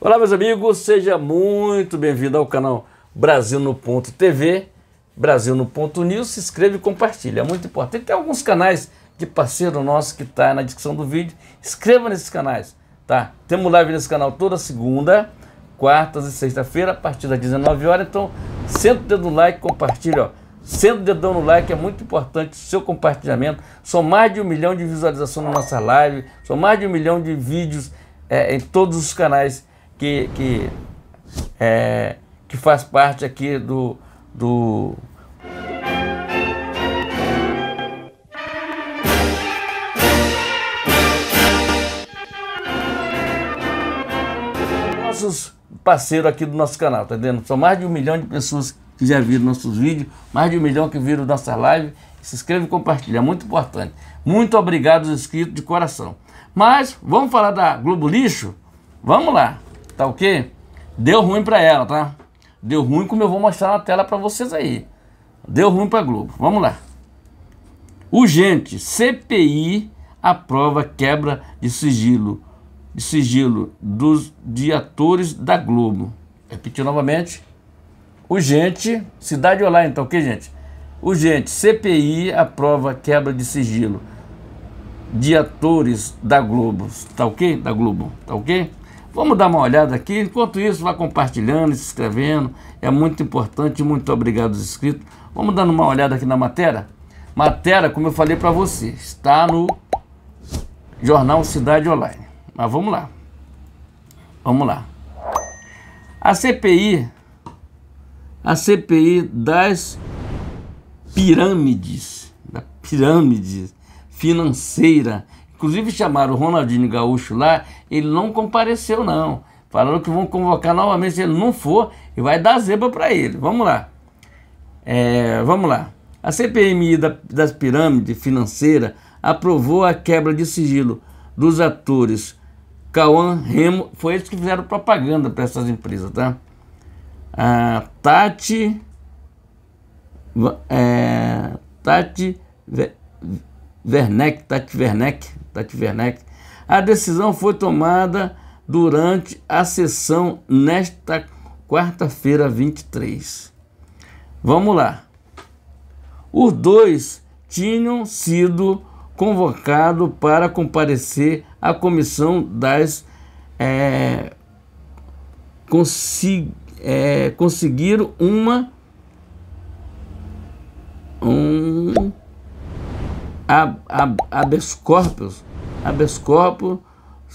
Olá, meus amigos, seja muito bem-vindo ao canal Brasil no Ponto TV, Brasil no Ponto News. Se inscreva e compartilha, é muito importante. Tem alguns canais de parceiro nosso que está na descrição do vídeo. Inscreva nesses canais, tá? Temos live nesse canal toda segunda, quartas e sexta-feira, a partir das 19 horas. Então, senta o dedo no like, compartilha, ó. Senta o dedão no like, é muito importante o seu compartilhamento. São mais de um milhão de visualizações na nossa live, são mais de um milhão de vídeos é, em todos os canais que, que, é, que faz parte aqui do, do nossos parceiros aqui do nosso canal, tá entendendo? São mais de um milhão de pessoas que já viram nossos vídeos, mais de um milhão que viram nossa live. Se inscreve e compartilha, é muito importante. Muito obrigado aos inscritos de coração. Mas vamos falar da Globo Lixo? Vamos lá! Tá ok? Deu ruim pra ela, tá? Deu ruim como eu vou mostrar na tela pra vocês aí. Deu ruim pra Globo. Vamos lá. Urgente. CPI aprova quebra de sigilo. De sigilo dos, de atores da Globo. Repetir novamente. Urgente. Cidade Online, tá então, ok, gente? Urgente. CPI aprova quebra de sigilo de atores da Globo, tá ok? Da Globo, tá ok? Vamos dar uma olhada aqui. Enquanto isso, vá compartilhando, se inscrevendo. É muito importante. Muito obrigado aos inscritos. Vamos dando uma olhada aqui na matéria. Matéria, como eu falei para você, está no jornal Cidade Online. Mas vamos lá. Vamos lá. A CPI, a CPI das pirâmides, da pirâmide financeira Inclusive chamaram o Ronaldinho Gaúcho lá, ele não compareceu não. Falaram que vão convocar novamente, se ele não for, e vai dar zebra para ele. Vamos lá. É, vamos lá. A CPMI da, das pirâmides financeira aprovou a quebra de sigilo dos atores Cauã Remo, foi eles que fizeram propaganda para essas empresas, tá? A Tati é, Tati Werneck, Tati tá Werneck, Tati tá Werneck. A decisão foi tomada durante a sessão nesta quarta-feira 23. Vamos lá. Os dois tinham sido convocados para comparecer à comissão das é, consi, é, conseguiram uma um habeas corpus, habeas corpus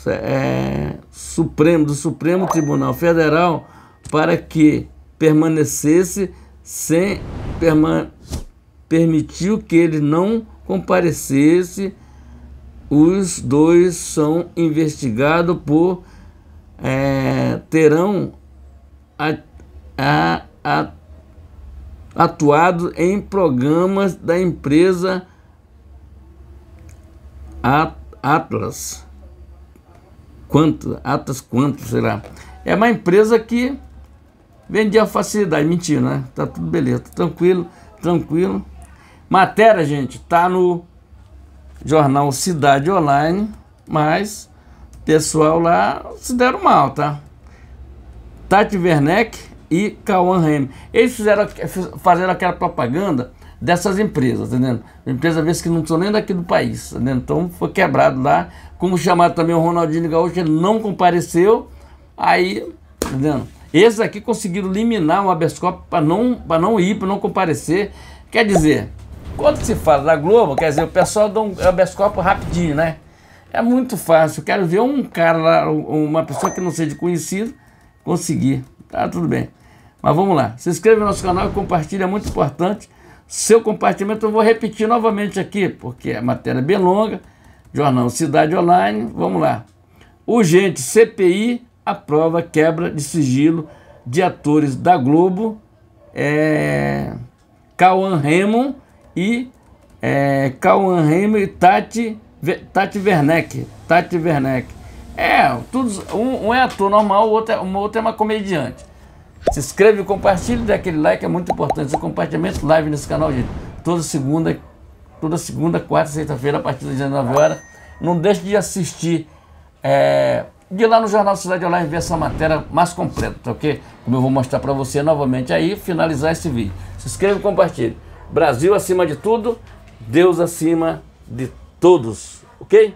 é, supremo, do Supremo Tribunal Federal para que permanecesse sem perma, permitiu que ele não comparecesse. Os dois são investigados por é, terão a, a, a, atuado em programas da empresa Atlas, quanto, Atlas Quanto, sei lá. É uma empresa que vendia facilidade, mentira, né? Tá tudo beleza, tá tranquilo, tranquilo. Matéria, gente, tá no jornal Cidade Online, mas pessoal lá se deram mal, tá? Tati Werneck e Cauan Remy. Eles fizeram, eh, fizeram aquela propaganda dessas empresas, entendendo? Empresa vezes que não são nem daqui do país, entendendo? Então foi quebrado lá. Como chamado também o Ronaldinho Gaúcho, ele não compareceu. Aí, entendendo? Esses aqui conseguiram eliminar o habeas corpus para não, não ir, para não comparecer. Quer dizer, quando se fala da Globo, quer dizer, o pessoal dá um habeas corpus rapidinho, né? É muito fácil. Eu quero ver um cara lá, uma pessoa que não seja conhecida, conseguir. Tá tudo bem. Mas vamos lá. Se inscreva no nosso canal e compartilha é muito importante seu compartimento. Eu vou repetir novamente aqui, porque a matéria é bem longa. Jornal Cidade Online, vamos lá. Urgente, CPI aprova quebra de sigilo de atores da Globo, é, Cauan Raymond e é, Cauan Raymond e Tati, Tati Werneck. Tati Werneck. É, todos, um, um é ator normal, o outro é, uma outra é uma comediante. Se inscreve, compartilhe, dê aquele like, é muito importante. O compartilhamento live nesse canal, gente. Toda segunda, toda segunda, quarta, sexta-feira, a partir das 19 horas. Não deixe de assistir. É, de lá no Jornal Cidade Online ver essa matéria mais completa, tá ok? Como eu vou mostrar para você novamente aí, finalizar esse vídeo. Se inscreva e compartilhe. Brasil acima de tudo, Deus acima de todos, ok?